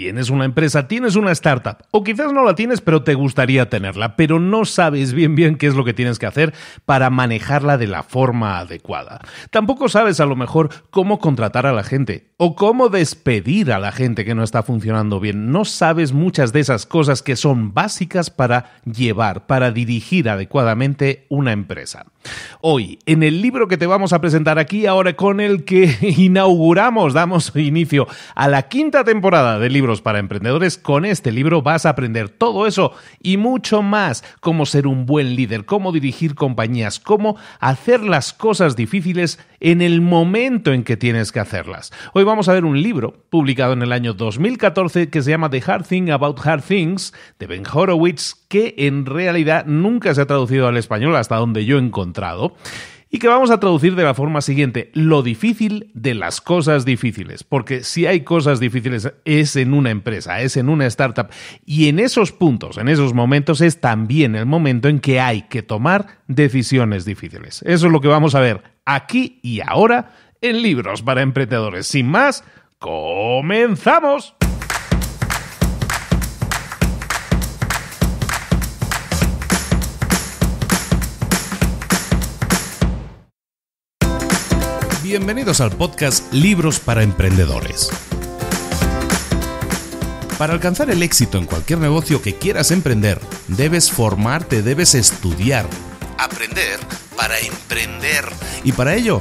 Tienes una empresa, tienes una startup o quizás no la tienes pero te gustaría tenerla, pero no sabes bien bien qué es lo que tienes que hacer para manejarla de la forma adecuada. Tampoco sabes a lo mejor cómo contratar a la gente o cómo despedir a la gente que no está funcionando bien. No sabes muchas de esas cosas que son básicas para llevar, para dirigir adecuadamente una empresa. Hoy, en el libro que te vamos a presentar aquí, ahora con el que inauguramos, damos inicio a la quinta temporada de Libros para Emprendedores, con este libro vas a aprender todo eso y mucho más, cómo ser un buen líder, cómo dirigir compañías, cómo hacer las cosas difíciles en el momento en que tienes que hacerlas. Hoy vamos a ver un libro publicado en el año 2014 que se llama The Hard Thing About Hard Things de Ben Horowitz, que en realidad nunca se ha traducido al español hasta donde yo he encontrado y que vamos a traducir de la forma siguiente, lo difícil de las cosas difíciles, porque si hay cosas difíciles es en una empresa, es en una startup, y en esos puntos, en esos momentos es también el momento en que hay que tomar decisiones difíciles. Eso es lo que vamos a ver aquí y ahora en libros para emprendedores. Sin más, comenzamos. Bienvenidos al podcast Libros para Emprendedores. Para alcanzar el éxito en cualquier negocio que quieras emprender, debes formarte, debes estudiar, aprender para emprender. Y para ello,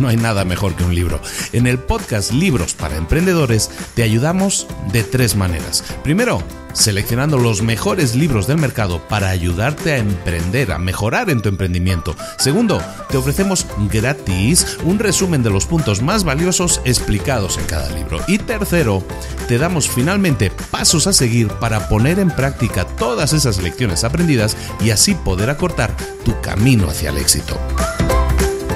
no hay nada mejor que un libro. En el podcast Libros para Emprendedores te ayudamos de tres maneras. Primero, seleccionando los mejores libros del mercado para ayudarte a emprender, a mejorar en tu emprendimiento. Segundo, te ofrecemos gratis un resumen de los puntos más valiosos explicados en cada libro. Y tercero, te damos finalmente pasos a seguir para poner en práctica todas esas lecciones aprendidas y así poder acortar tu camino hacia el éxito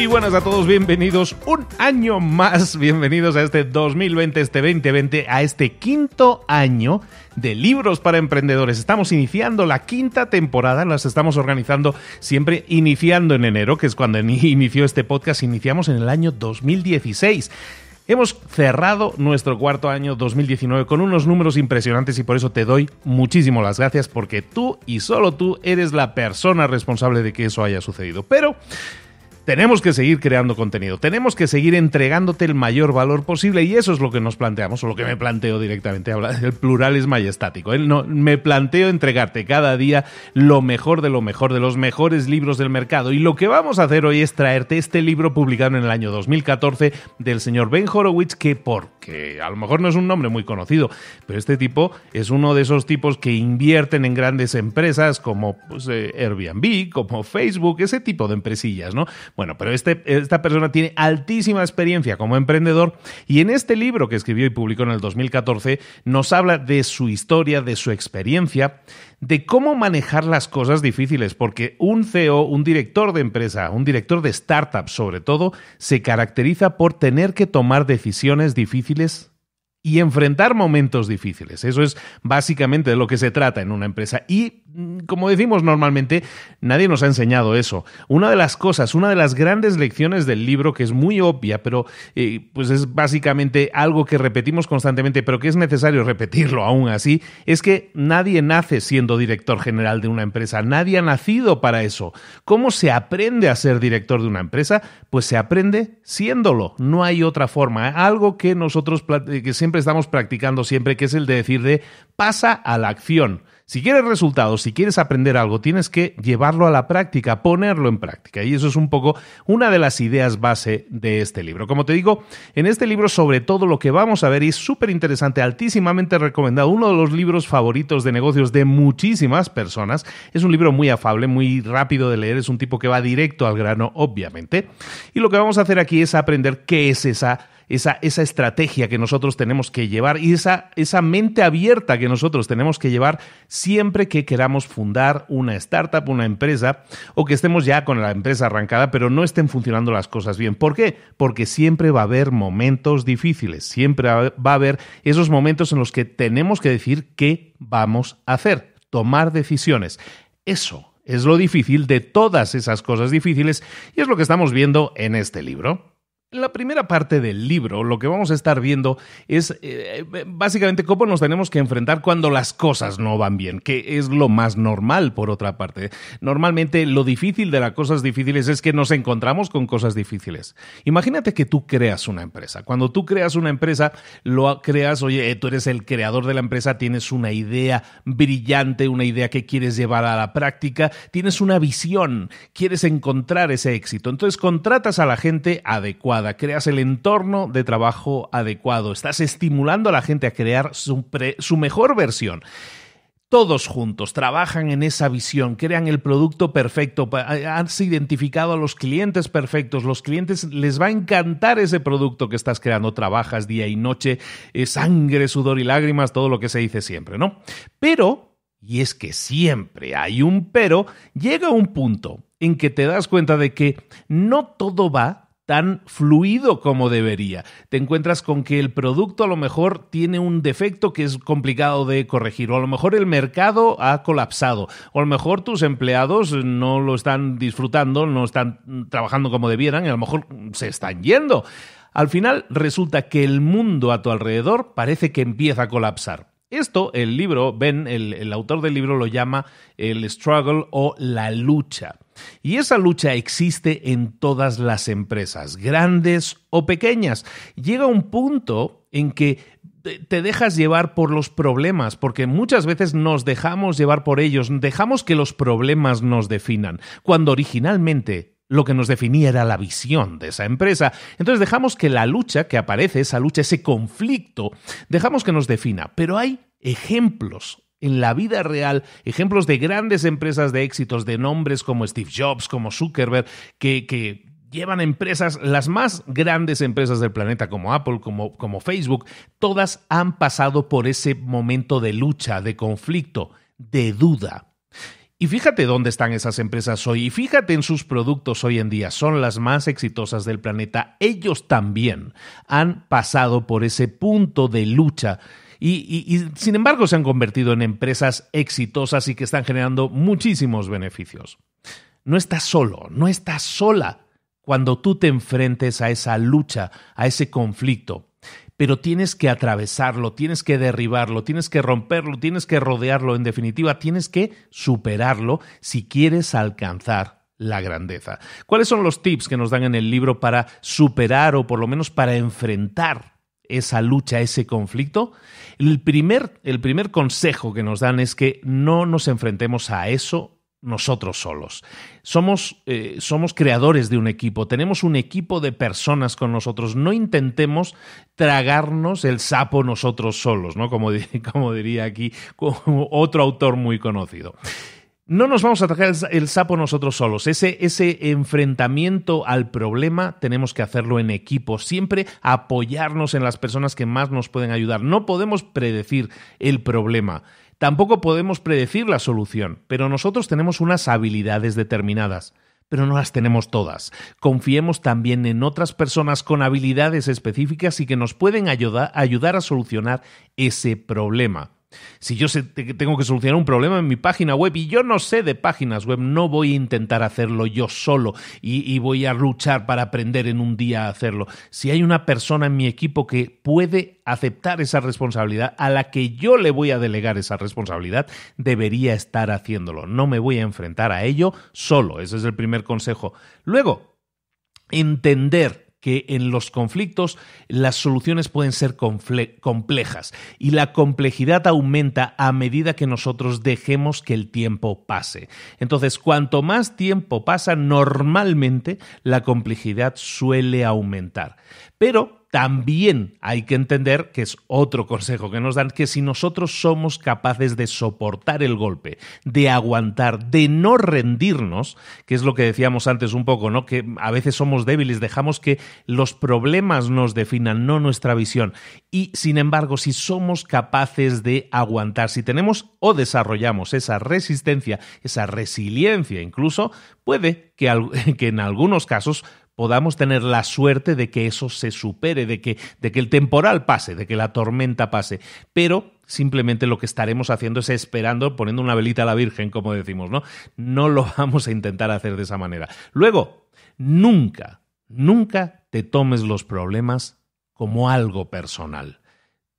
Muy buenas a todos, bienvenidos un año más, bienvenidos a este 2020, este 2020, a este quinto año de libros para emprendedores. Estamos iniciando la quinta temporada, las estamos organizando siempre iniciando en enero, que es cuando inició este podcast, iniciamos en el año 2016. Hemos cerrado nuestro cuarto año 2019 con unos números impresionantes y por eso te doy muchísimo las gracias porque tú y solo tú eres la persona responsable de que eso haya sucedido. Pero tenemos que seguir creando contenido, tenemos que seguir entregándote el mayor valor posible y eso es lo que nos planteamos, o lo que me planteo directamente, el plural es majestático, no, me planteo entregarte cada día lo mejor de lo mejor, de los mejores libros del mercado y lo que vamos a hacer hoy es traerte este libro publicado en el año 2014 del señor Ben Horowitz que por a lo mejor no es un nombre muy conocido, pero este tipo es uno de esos tipos que invierten en grandes empresas como pues, eh, Airbnb, como Facebook, ese tipo de empresillas, ¿no? Bueno, pero este, esta persona tiene altísima experiencia como emprendedor y en este libro que escribió y publicó en el 2014 nos habla de su historia, de su experiencia, de cómo manejar las cosas difíciles, porque un CEO, un director de empresa, un director de startup sobre todo, se caracteriza por tener que tomar decisiones difíciles y enfrentar momentos difíciles. Eso es básicamente de lo que se trata en una empresa. Y, mm, como decimos normalmente, nadie nos ha enseñado eso. Una de las cosas, una de las grandes lecciones del libro, que es muy obvia, pero eh, pues es básicamente algo que repetimos constantemente, pero que es necesario repetirlo aún así, es que nadie nace siendo director general de una empresa. Nadie ha nacido para eso. ¿Cómo se aprende a ser director de una empresa? Pues se aprende siéndolo. No hay otra forma. Algo que nosotros que siempre siempre estamos practicando siempre, que es el de decir de pasa a la acción. Si quieres resultados, si quieres aprender algo, tienes que llevarlo a la práctica, ponerlo en práctica. Y eso es un poco una de las ideas base de este libro. Como te digo, en este libro sobre todo lo que vamos a ver es súper interesante, altísimamente recomendado, uno de los libros favoritos de negocios de muchísimas personas. Es un libro muy afable, muy rápido de leer, es un tipo que va directo al grano, obviamente. Y lo que vamos a hacer aquí es aprender qué es esa esa, estrategia que nosotros tenemos que llevar y esa, esa mente abierta que nosotros tenemos que llevar siempre que queramos fundar una startup, una empresa o que estemos ya con la empresa arrancada pero no estén funcionando las cosas bien. ¿Por qué? Porque siempre va a haber momentos difíciles, siempre va a haber esos momentos en los que tenemos que decir qué vamos a hacer, tomar decisiones. Eso es lo difícil de todas esas cosas difíciles y es lo que estamos viendo en este libro la primera parte del libro lo que vamos a estar viendo es eh, básicamente cómo nos tenemos que enfrentar cuando las cosas no van bien, que es lo más normal por otra parte. Normalmente lo difícil de las cosas difíciles es que nos encontramos con cosas difíciles. Imagínate que tú creas una empresa. Cuando tú creas una empresa, lo creas, oye, eh, tú eres el creador de la empresa, tienes una idea brillante, una idea que quieres llevar a la práctica, tienes una visión, quieres encontrar ese éxito. Entonces contratas a la gente adecuada creas el entorno de trabajo adecuado, estás estimulando a la gente a crear su, mejor versión todos juntos trabajan en esa visión, crean el producto perfecto, eh, has identificado a los clientes perfectos, los clientes les va a encantar ese producto que estás creando, trabajas día y noche, eh, sangre, sudor y lágrimas, todo lo que se dice siempre, ¿no? Pero, y es que siempre hay un pero, llega un punto en que te das cuenta de que no todo va tan fluido como debería. Te encuentras con que el producto a lo mejor tiene un defecto que es complicado de corregir, o a lo mejor el mercado ha colapsado, o a lo mejor tus empleados no lo están disfrutando, no están trabajando como debieran, y a lo mejor se están yendo. Al final resulta que el mundo a tu alrededor parece que empieza a colapsar. Esto el libro, Ben, el, el, autor del libro lo llama el struggle o la lucha. Y esa lucha existe en todas las empresas, grandes o pequeñas. Llega un punto en que te dejas llevar por los problemas, porque muchas veces nos dejamos llevar por ellos, dejamos que los problemas nos definan, cuando originalmente lo que nos definía era la visión de esa empresa. Entonces dejamos que la lucha que aparece, esa lucha, ese conflicto, dejamos que nos defina. Pero hay ejemplos en la vida real, ejemplos de grandes empresas de éxitos, de nombres como Steve Jobs, como Zuckerberg, que, llevan empresas, las más grandes empresas del planeta como Apple, como, como Facebook, todas han pasado por ese momento de lucha, de conflicto, de duda. Y fíjate dónde están esas empresas hoy y fíjate en sus productos hoy en día. Son las más exitosas del planeta. Ellos también han pasado por ese punto de lucha. Y, sin embargo se han convertido en empresas exitosas y que están generando muchísimos beneficios. No estás solo, no estás sola cuando tú te enfrentes a esa lucha, a ese conflicto pero tienes que atravesarlo, tienes que derribarlo, tienes que romperlo, tienes que rodearlo, en definitiva, tienes que superarlo si quieres alcanzar la grandeza. ¿Cuáles son los tips que nos dan en el libro para superar o por lo menos para enfrentar esa lucha, ese conflicto? El primer, consejo que nos dan es que no nos enfrentemos a eso nosotros solos. Eh, somos, creadores de un equipo, tenemos un equipo de personas con nosotros. No intentemos tragarnos el sapo nosotros solos, ¿no? Como, diría aquí otro autor muy conocido. No nos vamos a tragar el, sapo nosotros solos. Ese, ese enfrentamiento al problema tenemos que hacerlo en equipo. Siempre apoyarnos en las personas que más nos pueden ayudar. No podemos predecir el problema Tampoco podemos predecir la solución, pero nosotros tenemos unas habilidades determinadas pero no las tenemos todas. Confiemos también en otras personas con habilidades específicas y que nos pueden ayudar, a solucionar ese problema. Si yo sé que tengo que solucionar un problema en mi página web y yo no sé de páginas web, no voy a intentar hacerlo yo solo y, y, voy a luchar para aprender en un día a hacerlo. Si hay una persona en mi equipo que puede aceptar esa responsabilidad, a la que yo le voy a delegar esa responsabilidad, debería estar haciéndolo. No me voy a enfrentar a ello solo. Ese es el primer consejo. Luego, entender que en los conflictos las soluciones pueden ser complejas y la complejidad aumenta a medida que nosotros dejemos que el tiempo pase. Entonces, cuanto más tiempo pasa, normalmente la complejidad suele aumentar. Pero también hay que entender, que es otro consejo que nos dan, que si nosotros somos capaces de soportar el golpe, de aguantar, de no rendirnos, que es lo que decíamos antes un poco, ¿no? Que a veces somos débiles, dejamos que los problemas nos definan, no nuestra visión. Y sin embargo, si somos capaces de aguantar, si tenemos o desarrollamos esa resistencia, esa resiliencia incluso, puede que, que en algunos casos podamos tener la suerte de que eso se supere, de que, de que el temporal pase, de que la tormenta pase. Pero simplemente lo que estaremos haciendo es esperando, poniendo una velita a la Virgen, como decimos, ¿no? No lo vamos a intentar hacer de esa manera. Luego, nunca, nunca te tomes los problemas como algo personal.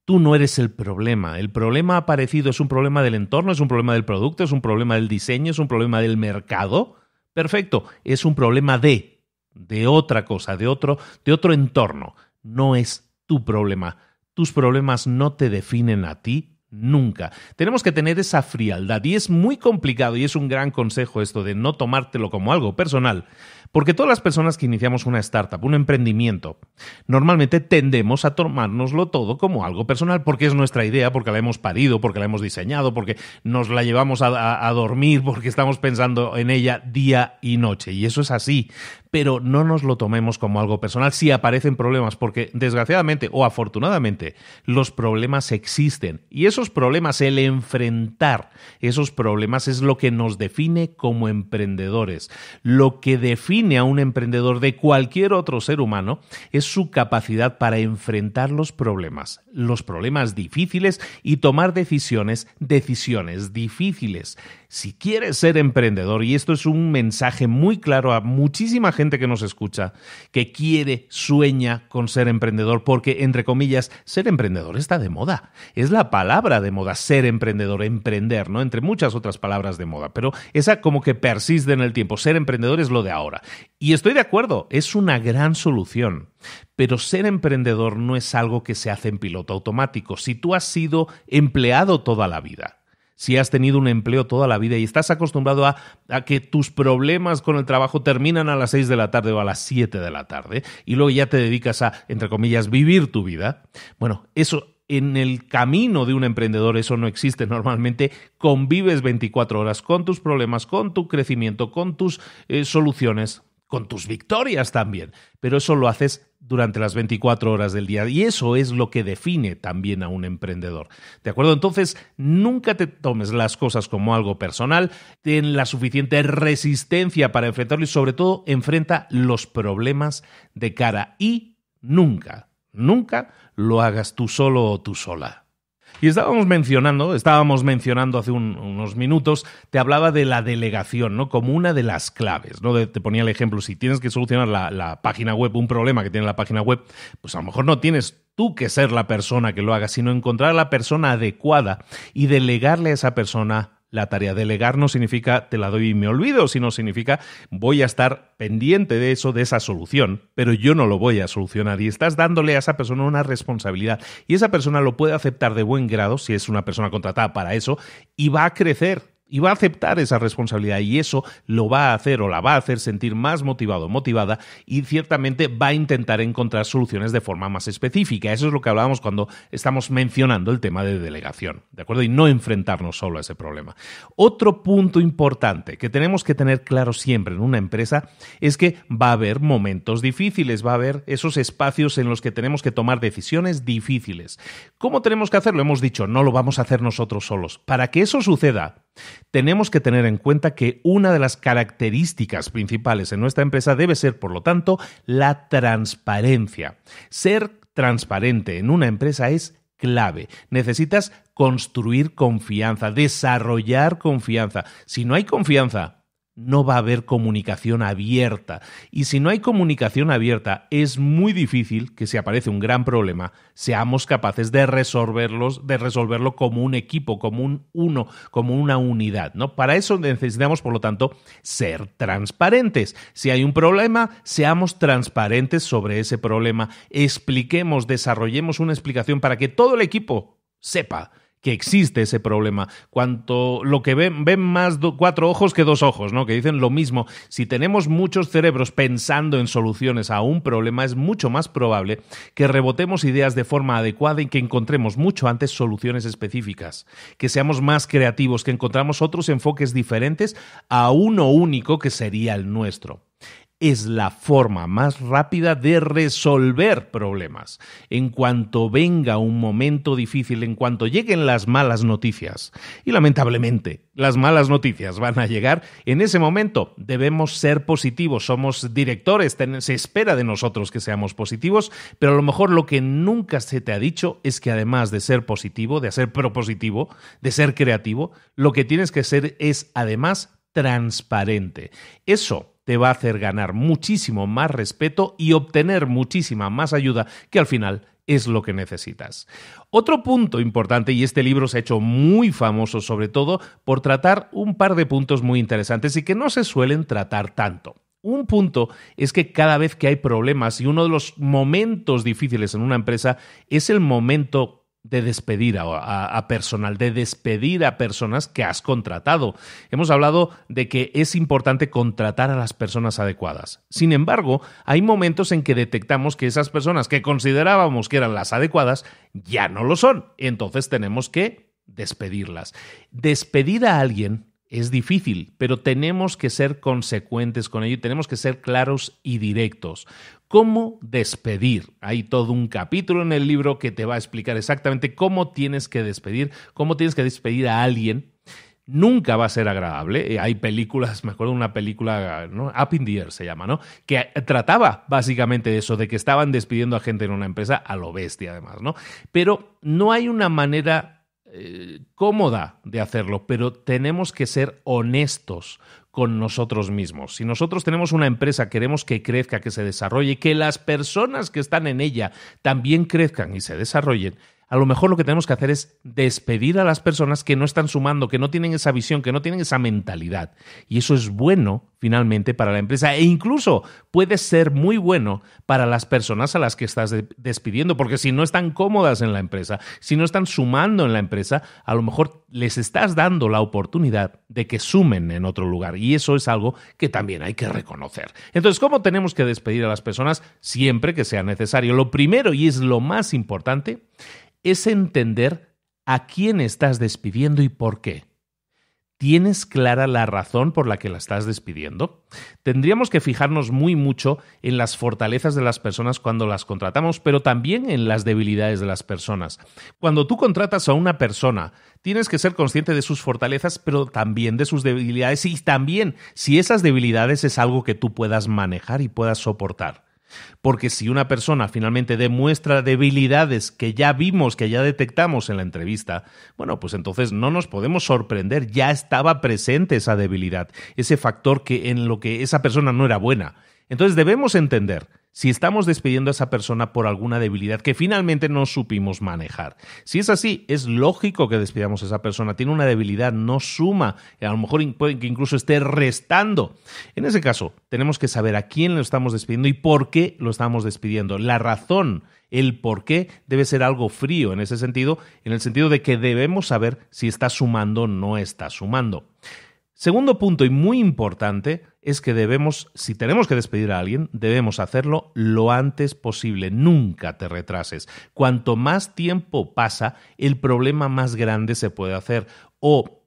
Tú no eres el problema. El problema aparecido es un problema del entorno, es un problema del producto, es un problema del diseño, es un problema del mercado. Perfecto, es un problema de de otra cosa, de otro, de otro entorno. No es tu problema. Tus problemas no te definen a ti nunca. Tenemos que tener esa frialdad y es muy complicado y es un gran consejo esto de no tomártelo como algo personal, porque todas las personas que iniciamos una startup, un emprendimiento, normalmente tendemos a tomárnoslo todo como algo personal porque es nuestra idea, porque la hemos parido, porque la hemos diseñado, porque nos la llevamos a dormir, porque estamos pensando en ella día y noche y eso es así, pero no nos lo tomemos como algo personal si aparecen problemas, porque desgraciadamente o afortunadamente los problemas existen y esos problemas, el enfrentar esos problemas es lo que nos define como emprendedores. Lo que define a un emprendedor de cualquier otro ser humano es su capacidad para enfrentar los problemas, los problemas difíciles y tomar decisiones, decisiones difíciles si quieres ser emprendedor, y esto es un mensaje muy claro a muchísima gente que nos escucha, que quiere, sueña con ser emprendedor, porque, entre comillas, ser emprendedor está de moda. Es la palabra de moda, ser emprendedor, emprender, ¿no? Entre muchas otras palabras de moda, pero esa como que persiste en el tiempo. Ser emprendedor es lo de ahora. Y estoy de acuerdo, es una gran solución. Pero ser emprendedor no es algo que se hace en piloto automático. Si tú has sido empleado toda la vida, si has tenido un empleo toda la vida y estás acostumbrado a, que tus problemas con el trabajo terminan a las 6 de la tarde o a las 7 de la tarde y luego ya te dedicas a, entre comillas, vivir tu vida. Bueno, eso en el camino de un emprendedor eso no existe normalmente. Convives 24 horas con tus problemas, con tu crecimiento, con tus eh, soluciones con tus victorias también, pero eso lo haces durante las 24 horas del día y eso es lo que define también a un emprendedor. ¿De acuerdo? Entonces, nunca te tomes las cosas como algo personal, ten la suficiente resistencia para enfrentarlo y sobre todo enfrenta los problemas de cara y nunca, nunca lo hagas tú solo o tú sola. Y estábamos mencionando, estábamos mencionando hace unos minutos, te hablaba de la delegación, ¿no? Como una de las claves, ¿no? te ponía el ejemplo, si tienes que solucionar la, la página web, un problema que tiene la página web, pues a lo mejor no tienes tú que ser la persona que lo haga, sino encontrar a la persona adecuada y delegarle a esa persona la tarea. Delegar no significa te la doy y me olvido, sino significa voy a estar pendiente de eso, de esa solución, pero yo no lo voy a solucionar y estás dándole a esa persona una responsabilidad y esa persona lo puede aceptar de buen grado si es una persona contratada para eso y va a crecer y va a aceptar esa responsabilidad y eso lo va a hacer o la va a hacer sentir más motivado o motivada y ciertamente va a intentar encontrar soluciones de forma más específica. Eso es lo que hablábamos cuando estamos mencionando el tema de delegación, ¿de acuerdo? Y no enfrentarnos solo a ese problema. Otro punto importante que tenemos que tener claro siempre en una empresa es que va a haber momentos difíciles, va a haber esos espacios en los que tenemos que tomar decisiones difíciles. ¿Cómo tenemos que hacerlo? Hemos dicho, no lo vamos a hacer nosotros solos. Para que eso suceda, tenemos que tener en cuenta que una de las características principales en nuestra empresa debe ser, por lo tanto, la transparencia. Ser transparente en una empresa es clave. Necesitas construir confianza, desarrollar confianza. Si no hay confianza, no va a haber comunicación abierta. Y si no hay comunicación abierta, es muy difícil que si aparece un gran problema, seamos capaces de resolverlos, de resolverlo como un equipo, como un uno, como una unidad. ¿no? Para eso necesitamos, por lo tanto, ser transparentes. Si hay un problema, seamos transparentes sobre ese problema. Expliquemos, desarrollemos una explicación para que todo el equipo sepa que existe ese problema. Cuanto lo que ven, ven más cuatro ojos que dos ojos, ¿no? Que dicen lo mismo. Si tenemos muchos cerebros pensando en soluciones a un problema, es mucho más probable que rebotemos ideas de forma adecuada y que encontremos mucho antes soluciones específicas, que seamos más creativos, que encontramos otros enfoques diferentes a uno único que sería el nuestro es la forma más rápida de resolver problemas. En cuanto venga un momento difícil, en cuanto lleguen las malas noticias, y lamentablemente las malas noticias van a llegar, en ese momento debemos ser positivos. Somos directores, se espera de nosotros que seamos positivos, pero a lo mejor lo que nunca se te ha dicho es que además de ser positivo, de ser propositivo, de ser creativo, lo que tienes que ser es además transparente. Eso te va a hacer ganar muchísimo más respeto y obtener muchísima más ayuda que al final es lo que necesitas. Otro punto importante, y este libro se ha hecho muy famoso sobre todo por tratar un par de puntos muy interesantes y que no se suelen tratar tanto. Un punto es que cada vez que hay problemas y uno de los momentos difíciles en una empresa es el momento de despedir a, personal, de despedir a personas que has contratado. Hemos hablado de que es importante contratar a las personas adecuadas. Sin embargo, hay momentos en que detectamos que esas personas que considerábamos que eran las adecuadas ya no lo son. Entonces tenemos que despedirlas. Despedir a alguien es difícil, pero tenemos que ser consecuentes con ello y tenemos que ser claros y directos cómo despedir. Hay todo un capítulo en el libro que te va a explicar exactamente cómo tienes que despedir, cómo tienes que despedir a alguien. Nunca va a ser agradable. Eh, hay películas, me acuerdo de una película, ¿no? Up in the Air se llama, ¿no? Que trataba básicamente de eso, de que estaban despidiendo a gente en una empresa a lo bestia, además, ¿no? Pero no hay una manera eh, cómoda de hacerlo, pero tenemos que ser honestos con nosotros mismos. Si nosotros tenemos una empresa, queremos que crezca, que se desarrolle, que las personas que están en ella también crezcan y se desarrollen, a lo mejor lo que tenemos que hacer es despedir a las personas que no están sumando, que no tienen esa visión, que no tienen esa mentalidad. Y eso es bueno finalmente para la empresa e incluso puede ser muy bueno para las personas a las que estás despidiendo, porque si no están cómodas en la empresa, si no están sumando en la empresa, a lo mejor les estás dando la oportunidad de que sumen en otro lugar. Y eso es algo que también hay que reconocer. Entonces, ¿cómo tenemos que despedir a las personas siempre que sea necesario? Lo primero y es lo más importante es entender a quién estás despidiendo y por qué. ¿Tienes clara la razón por la que la estás despidiendo? Tendríamos que fijarnos muy mucho en las fortalezas de las personas cuando las contratamos, pero también en las debilidades de las personas. Cuando tú contratas a una persona, tienes que ser consciente de sus fortalezas, pero también de sus debilidades y también si esas debilidades es algo que tú puedas manejar y puedas soportar. Porque si una persona finalmente demuestra debilidades que ya vimos, que ya detectamos en la entrevista, bueno, pues entonces no nos podemos sorprender, ya estaba presente esa debilidad, ese factor que en lo que esa persona no era buena. Entonces debemos entender si estamos despidiendo a esa persona por alguna debilidad que finalmente no supimos manejar. Si es así, es lógico que despidamos a esa persona. Tiene una debilidad, no suma, a lo mejor puede que incluso esté restando. En ese caso, tenemos que saber a quién lo estamos despidiendo y por qué lo estamos despidiendo. La razón, el por qué, debe ser algo frío en ese sentido, en el sentido de que debemos saber si está sumando o no está sumando. Segundo punto y muy importante es que debemos, si tenemos que despedir a alguien, debemos hacerlo lo antes posible. Nunca te retrases. Cuanto más tiempo pasa, el problema más grande se puede hacer. O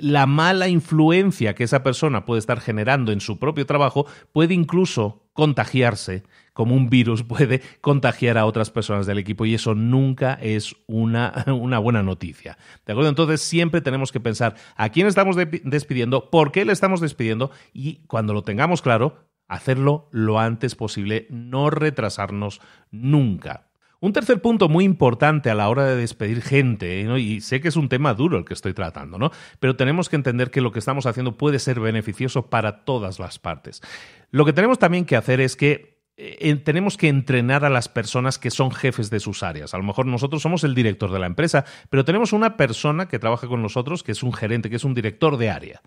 la mala influencia que esa persona puede estar generando en su propio trabajo puede incluso contagiarse, como un virus puede contagiar a otras personas del equipo y eso nunca es una, buena noticia. ¿De acuerdo? Entonces siempre tenemos que pensar a quién estamos despidiendo, por qué le estamos despidiendo y cuando lo tengamos claro, hacerlo lo antes posible, no retrasarnos nunca. Un tercer punto muy importante a la hora de despedir gente, y sé que es un tema duro el que estoy tratando, ¿no? pero tenemos que entender que lo que estamos haciendo puede ser beneficioso para todas las partes. Lo que tenemos también que hacer es que eh, tenemos que entrenar a las personas que son jefes de sus áreas. A lo mejor nosotros somos el director de la empresa, pero tenemos una persona que trabaja con nosotros, que es un gerente, que es un director de área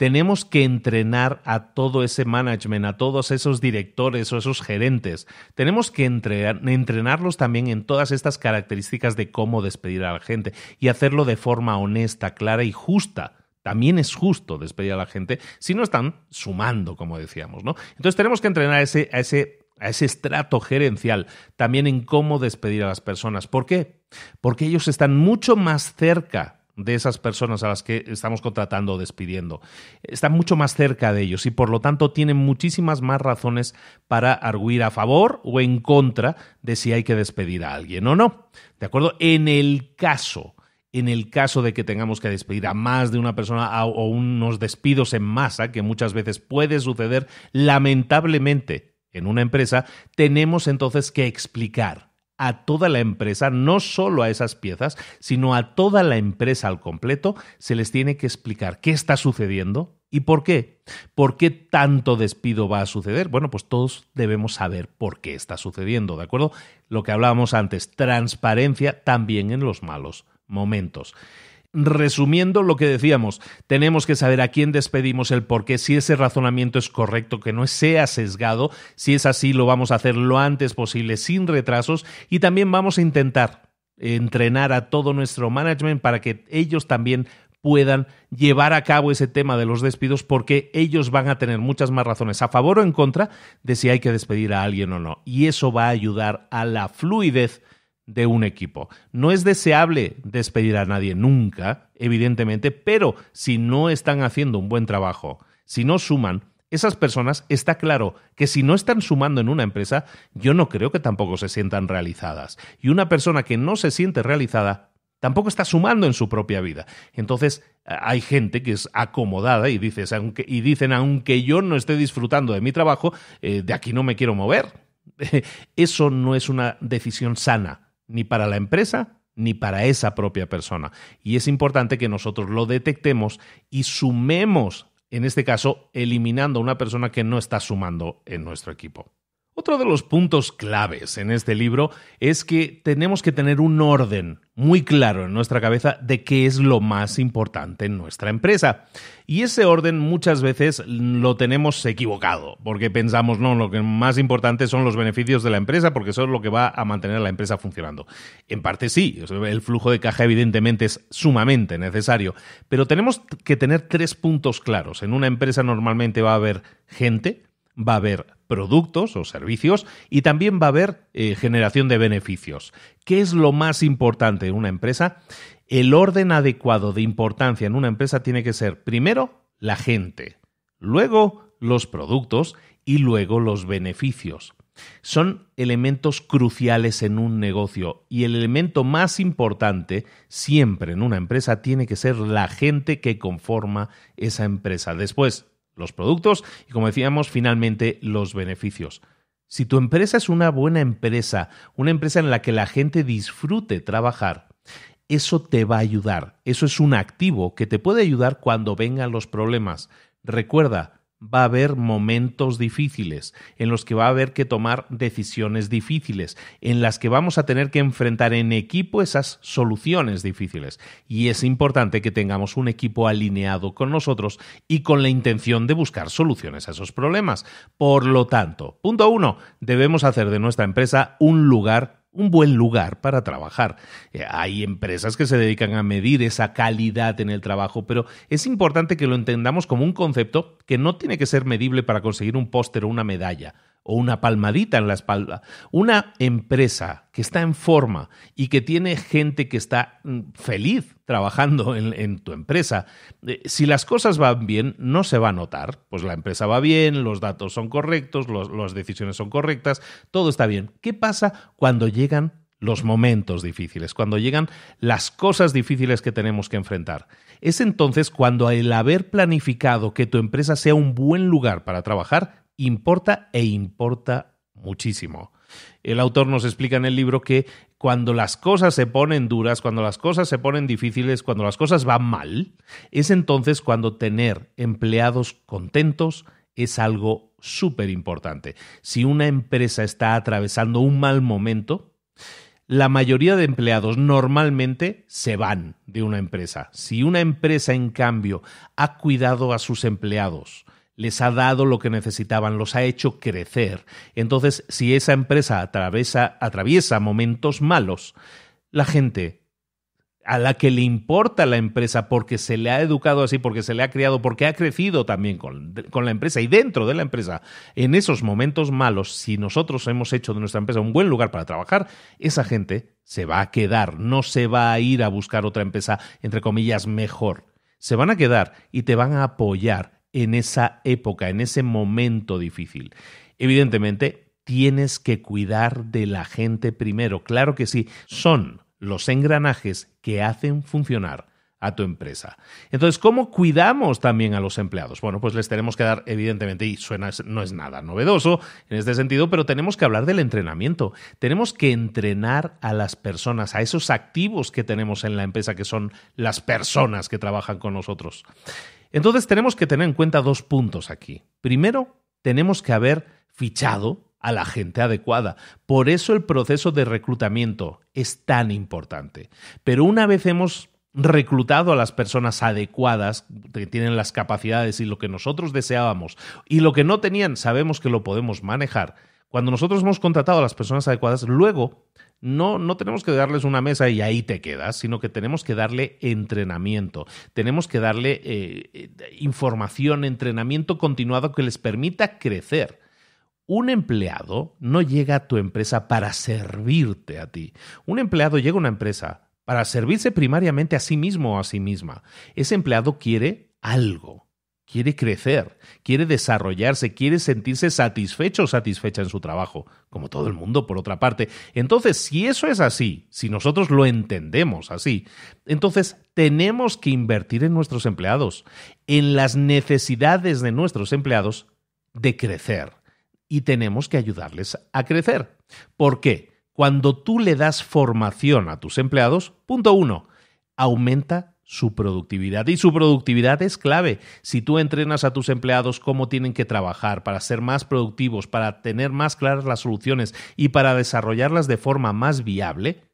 tenemos que entrenar a todo ese management, a todos esos directores o esos gerentes. Tenemos que entrenarlos también en todas estas características de cómo despedir a la gente y hacerlo de forma honesta, clara y justa también es justo despedir a la gente si no están sumando, como decíamos, ¿no? Entonces tenemos que entrenar ese, a ese, a ese estrato gerencial también en cómo despedir a las personas. ¿Por qué? Porque ellos están mucho más cerca de esas personas a las que estamos contratando o despidiendo. Están mucho más cerca de ellos y por lo tanto tienen muchísimas más razones para arguir a favor o en contra de si hay que despedir a alguien o no. ¿De acuerdo? En el caso en el caso de que tengamos que despedir a más de una persona o unos despidos en masa, que muchas veces puede suceder lamentablemente en una empresa, tenemos entonces que explicar a toda la empresa, no solo a esas piezas, sino a toda la empresa al completo, se les tiene que explicar qué está sucediendo y por qué. ¿Por qué tanto despido va a suceder? Bueno, pues todos debemos saber por qué está sucediendo, ¿de acuerdo? Lo que hablábamos antes, transparencia también en los malos momentos. Resumiendo lo que decíamos, tenemos que saber a quién despedimos el por qué, si ese razonamiento es correcto, que no sea sesgado, si es así lo vamos a hacer lo antes posible sin retrasos y también vamos a intentar entrenar a todo nuestro management para que ellos también puedan llevar a cabo ese tema de los despidos porque ellos van a tener muchas más razones a favor o en contra de si hay que despedir a alguien o no. Y eso va a ayudar a la fluidez de un equipo. No es deseable despedir a nadie nunca, evidentemente, pero si no están haciendo un buen trabajo, si no suman, esas personas está claro que si no están sumando en una empresa, yo no creo que tampoco se sientan realizadas. Y una persona que no se siente realizada tampoco está sumando en su propia vida. Entonces, hay gente que es acomodada y, dices, aunque, y dicen, aunque yo no esté disfrutando de mi trabajo, eh, de aquí no me quiero mover. Eso no es una decisión sana ni para la empresa ni para esa propia persona. Y es importante que nosotros lo detectemos y sumemos, en este caso, eliminando a una persona que no está sumando en nuestro equipo. Otro de los puntos claves en este libro es que tenemos que tener un orden muy claro en nuestra cabeza de qué es lo más importante en nuestra empresa. Y ese orden muchas veces lo tenemos equivocado, porque pensamos, no, lo que más importante son los beneficios de la empresa, porque eso es lo que va a mantener a la empresa funcionando. En parte sí, el flujo de caja evidentemente es sumamente necesario, pero tenemos que tener tres puntos claros. En una empresa normalmente va a haber gente, va a haber productos o servicios y también va a haber eh, generación de beneficios. ¿Qué es lo más importante en una empresa? El orden adecuado de importancia en una empresa tiene que ser primero la gente, luego los productos y luego los beneficios. Son elementos cruciales en un negocio y el elemento más importante siempre en una empresa tiene que ser la gente que conforma esa empresa. Después, los productos y, como decíamos, finalmente los beneficios. Si tu empresa es una buena empresa, una empresa en la que la gente disfrute trabajar, eso te va a ayudar. Eso es un activo que te puede ayudar cuando vengan los problemas. Recuerda, va a haber momentos difíciles, en los que va a haber que tomar decisiones difíciles, en las que vamos a tener que enfrentar en equipo esas soluciones difíciles. Y es importante que tengamos un equipo alineado con nosotros y con la intención de buscar soluciones a esos problemas. Por lo tanto, punto uno, debemos hacer de nuestra empresa un lugar un buen lugar para trabajar. Eh, hay empresas que se dedican a medir esa calidad en el trabajo, pero es importante que lo entendamos como un concepto que no tiene que ser medible para conseguir un póster o una medalla o una palmadita en la espalda. Una empresa que está en forma y que tiene gente que está mm, feliz trabajando en, tu empresa, eh, si las cosas van bien, no se va a notar. Pues la empresa va bien, los datos son correctos, las decisiones son correctas, todo está bien. ¿Qué pasa cuando llegan los momentos difíciles, cuando llegan las cosas difíciles que tenemos que enfrentar. Es entonces cuando el haber planificado que tu empresa sea un buen lugar para trabajar importa e importa muchísimo. El autor nos explica en el libro que cuando las cosas se ponen duras, cuando las cosas se ponen difíciles, cuando las cosas van mal, es entonces cuando tener empleados contentos es algo súper importante. Si una empresa está atravesando un mal momento, la mayoría de empleados normalmente se van de una empresa. Si una empresa, en cambio, ha cuidado a sus empleados, les ha dado lo que necesitaban, los ha hecho crecer. Entonces, si esa empresa atraviesa, atraviesa momentos malos, la gente a la que le importa la empresa porque se le ha educado así, porque se le ha criado, porque ha crecido también con, con, la empresa y dentro de la empresa, en esos momentos malos, si nosotros hemos hecho de nuestra empresa un buen lugar para trabajar, esa gente se va a quedar, no se va a ir a buscar otra empresa, entre comillas, mejor. Se van a quedar y te van a apoyar en esa época, en ese momento difícil. Evidentemente, tienes que cuidar de la gente primero. Claro que sí, son los engranajes que hacen funcionar a tu empresa. Entonces, ¿cómo cuidamos también a los empleados? Bueno, pues les tenemos que dar, evidentemente, y suena, no es nada novedoso en este sentido, pero tenemos que hablar del entrenamiento. Tenemos que entrenar a las personas, a esos activos que tenemos en la empresa, que son las personas que trabajan con nosotros. Entonces tenemos que tener en cuenta dos puntos aquí. Primero, tenemos que haber fichado a la gente adecuada. Por eso el proceso de reclutamiento es tan importante. Pero una vez hemos reclutado a las personas adecuadas, que tienen las capacidades y lo que nosotros deseábamos, y lo que no tenían, sabemos que lo podemos manejar. Cuando nosotros hemos contratado a las personas adecuadas, luego no, no tenemos que darles una mesa y ahí te quedas, sino que tenemos que darle entrenamiento, tenemos que darle eh, información, entrenamiento continuado que les permita crecer. Un empleado no llega a tu empresa para servirte a ti. Un empleado llega a una empresa para servirse primariamente a sí mismo o a sí misma. Ese empleado quiere algo quiere crecer, quiere desarrollarse, quiere sentirse satisfecho o satisfecha en su trabajo, como todo el mundo por otra parte. Entonces, si eso es así, si nosotros lo entendemos así, entonces tenemos que invertir en nuestros empleados, en las necesidades de nuestros empleados de crecer. Y tenemos que ayudarles a crecer. ¿Por qué? Cuando tú le das formación a tus empleados, punto uno, aumenta su productividad. Y su productividad es clave. Si tú entrenas a tus empleados cómo tienen que trabajar para ser más productivos, para tener más claras las soluciones y para desarrollarlas de forma más viable,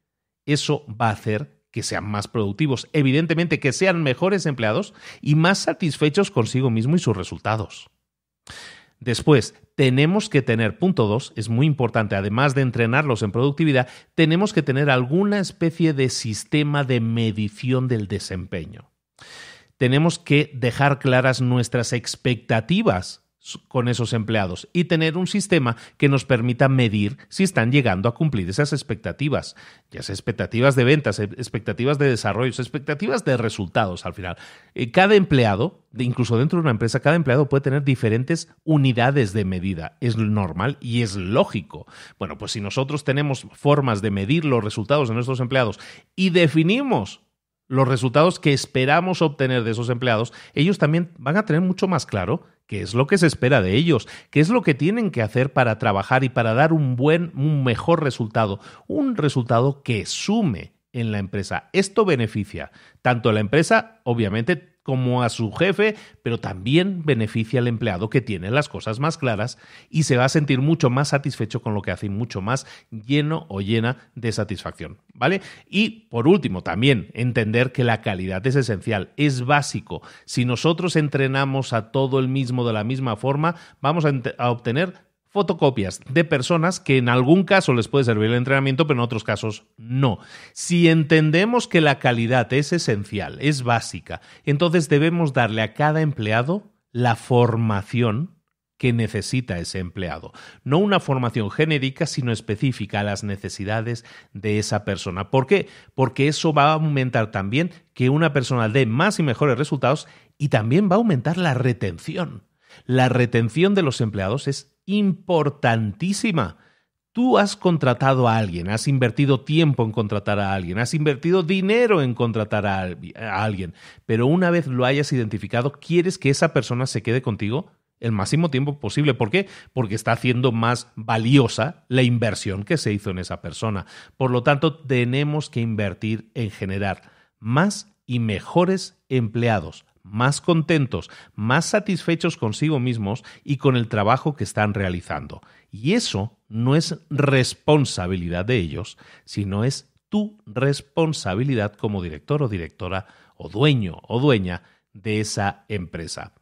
eso va a hacer que sean más productivos, evidentemente que sean mejores empleados y más satisfechos consigo mismo y sus resultados. Después, tenemos que tener, punto dos, es muy importante, además de entrenarlos en productividad, tenemos que tener alguna especie de sistema de medición del desempeño. Tenemos que dejar claras nuestras expectativas con esos empleados y tener un sistema que nos permita medir si están llegando a cumplir esas expectativas, ya sea expectativas de ventas, eh, expectativas de desarrollo, expectativas de resultados al final. Eh, cada empleado, incluso dentro de una empresa, cada empleado puede tener diferentes unidades de medida. Es normal y es lógico. Bueno, pues si nosotros tenemos formas de medir los resultados de nuestros empleados y definimos los resultados que esperamos obtener de esos empleados, ellos también van a tener mucho más claro qué es lo que se espera de ellos, qué es lo que tienen que hacer para trabajar y para dar un buen, un mejor resultado, un resultado que sume en la empresa. Esto beneficia tanto a la empresa, obviamente como a su jefe, pero también beneficia al empleado que tiene las cosas más claras y se va a sentir mucho más satisfecho con lo que hace y mucho más lleno o llena de satisfacción, ¿vale? Y por último, también entender que la calidad es esencial, es básico. Si nosotros entrenamos a todo el mismo de la misma forma, vamos a, a obtener fotocopias de personas que en algún caso les puede servir el entrenamiento, pero en otros casos no. Si entendemos que la calidad es esencial, es básica, entonces debemos darle a cada empleado la formación que necesita ese empleado. No una formación genérica, sino específica a las necesidades de esa persona. ¿Por qué? Porque eso va a aumentar también que una persona dé más y mejores resultados y también va a aumentar la retención. La retención de los empleados es importantísima. Tú has contratado a alguien, has invertido tiempo en contratar a alguien, has invertido dinero en contratar a, alguien, pero una vez lo hayas identificado, ¿quieres que esa persona se quede contigo? el máximo tiempo posible. ¿Por qué? Porque está haciendo más valiosa la inversión que se hizo en esa persona. Por lo tanto, tenemos que invertir en generar más y mejores empleados más contentos, más satisfechos consigo mismos y con el trabajo que están realizando. Y eso no es responsabilidad de ellos, sino es tu responsabilidad como director o directora o dueño o dueña de esa empresa.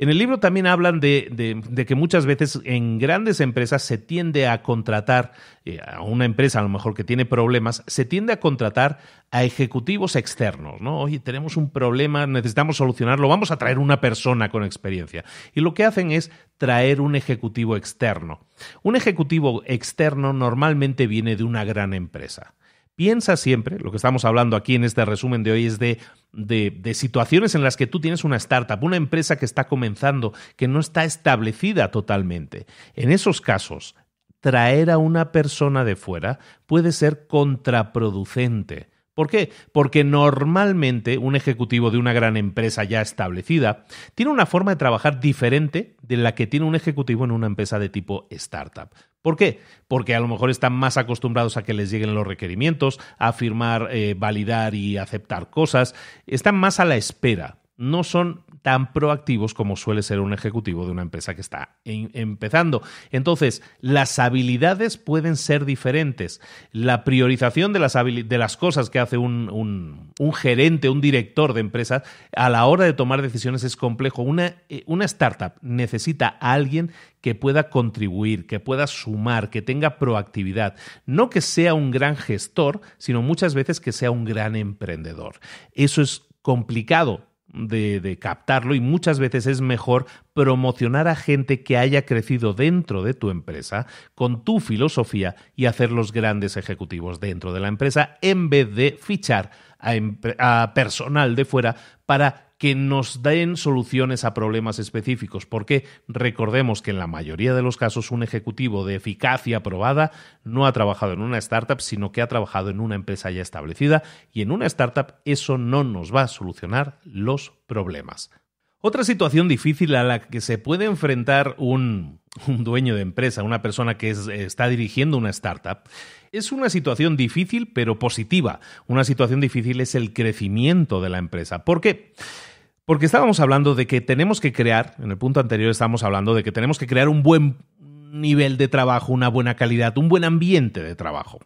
En el libro también hablan de, que muchas veces en grandes empresas se tiende a contratar, eh, a una empresa a lo mejor que tiene problemas, se tiende a contratar a ejecutivos externos, ¿no? Oye, tenemos un problema, necesitamos solucionarlo, vamos a traer una persona con experiencia. Y lo que hacen es traer un ejecutivo externo. Un ejecutivo externo normalmente viene de una gran empresa. Piensa siempre, lo que estamos hablando aquí en este resumen de hoy es de, situaciones en las que tú tienes una startup, una empresa que está comenzando, que no está establecida totalmente. En esos casos, traer a una persona de fuera puede ser contraproducente ¿Por qué? Porque normalmente un ejecutivo de una gran empresa ya establecida tiene una forma de trabajar diferente de la que tiene un ejecutivo en una empresa de tipo startup. ¿Por qué? Porque a lo mejor están más acostumbrados a que les lleguen los requerimientos, a firmar, eh, validar y aceptar cosas. Están más a la espera. No son tan proactivos como suele ser un ejecutivo de una empresa que está empezando. Entonces, las habilidades pueden ser diferentes. La priorización de las, de las cosas que hace un, gerente, un director de empresas, a la hora de tomar decisiones es complejo. Una, eh, una startup necesita a alguien que pueda contribuir, que pueda sumar, que tenga proactividad. No que sea un gran gestor, sino muchas veces que sea un gran emprendedor. Eso es complicado, de, captarlo y muchas veces es mejor promocionar a gente que haya crecido dentro de tu empresa con tu filosofía y hacerlos grandes ejecutivos dentro de la empresa en vez de fichar a personal de fuera para que nos den soluciones a problemas específicos, porque recordemos que en la mayoría de los casos un ejecutivo de eficacia probada no ha trabajado en una startup, sino que ha trabajado en una empresa ya establecida y en una startup eso no nos va a solucionar los problemas. Otra situación difícil a la que se puede enfrentar un, dueño de empresa, una persona que está dirigiendo una startup, es una situación difícil pero positiva. Una situación difícil es el crecimiento de la empresa. ¿Por qué? Porque estábamos hablando de que tenemos que crear, en el punto anterior estábamos hablando de que tenemos que crear un buen nivel de trabajo, una buena calidad, un buen ambiente de trabajo.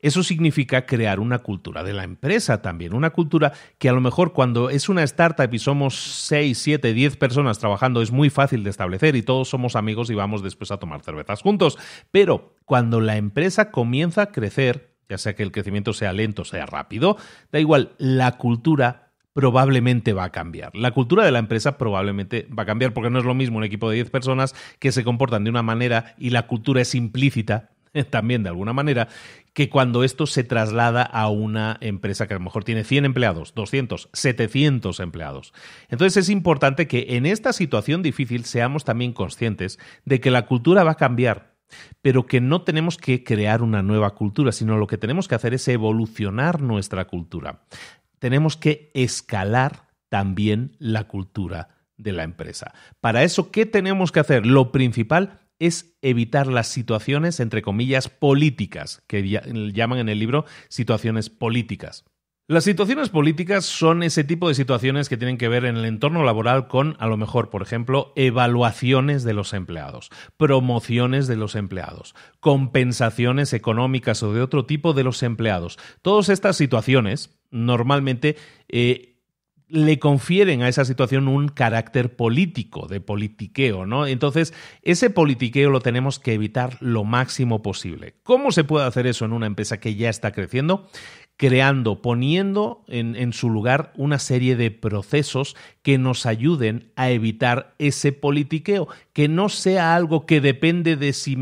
Eso significa crear una cultura de la empresa también, una cultura que a lo mejor cuando es una startup y somos 6, 7, 10 personas trabajando es muy fácil de establecer y todos somos amigos y vamos después a tomar cervezas juntos, pero cuando la empresa comienza a crecer, ya sea que el crecimiento sea lento, sea rápido, da igual, la cultura probablemente va a cambiar. La cultura de la empresa probablemente va a cambiar porque no es lo mismo un equipo de 10 personas que se comportan de una manera y la cultura es implícita también de alguna manera, que cuando esto se traslada a una empresa que a lo mejor tiene 100 empleados, 200, 700 empleados. Entonces es importante que en esta situación difícil seamos también conscientes de que la cultura va a cambiar, pero que no tenemos que crear una nueva cultura, sino lo que tenemos que hacer es evolucionar nuestra cultura tenemos que escalar también la cultura de la empresa. Para eso, ¿qué tenemos que hacer? Lo principal es evitar las situaciones, entre comillas, políticas, que llaman en el libro situaciones políticas. Las situaciones políticas son ese tipo de situaciones que tienen que ver en el entorno laboral con, a lo mejor, por ejemplo, evaluaciones de los empleados, promociones de los empleados, compensaciones económicas o de otro tipo de los empleados. Todas estas situaciones normalmente eh, le confieren a esa situación un carácter político, de politiqueo, ¿no? Entonces, ese politiqueo lo tenemos que evitar lo máximo posible. ¿Cómo se puede hacer eso en una empresa que ya está creciendo? creando, poniendo en, su lugar una serie de procesos que nos ayuden a evitar ese politiqueo, que no sea algo que depende de si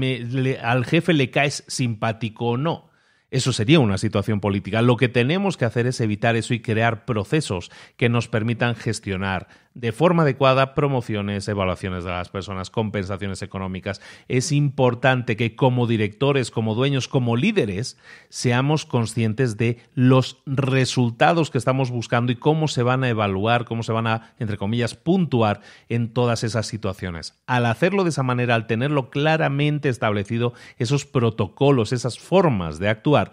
al jefe le caes simpático o no. Eso sería una situación política. Lo que tenemos que hacer es evitar eso y crear procesos que nos permitan gestionar de forma adecuada promociones, evaluaciones de las personas, compensaciones económicas. Es importante que como directores, como dueños, como líderes, seamos conscientes de los resultados que estamos buscando y cómo se van a evaluar, cómo se van a, entre comillas, puntuar en todas esas situaciones. Al hacerlo de esa manera, al tenerlo claramente establecido, esos protocolos, esas formas de actuar,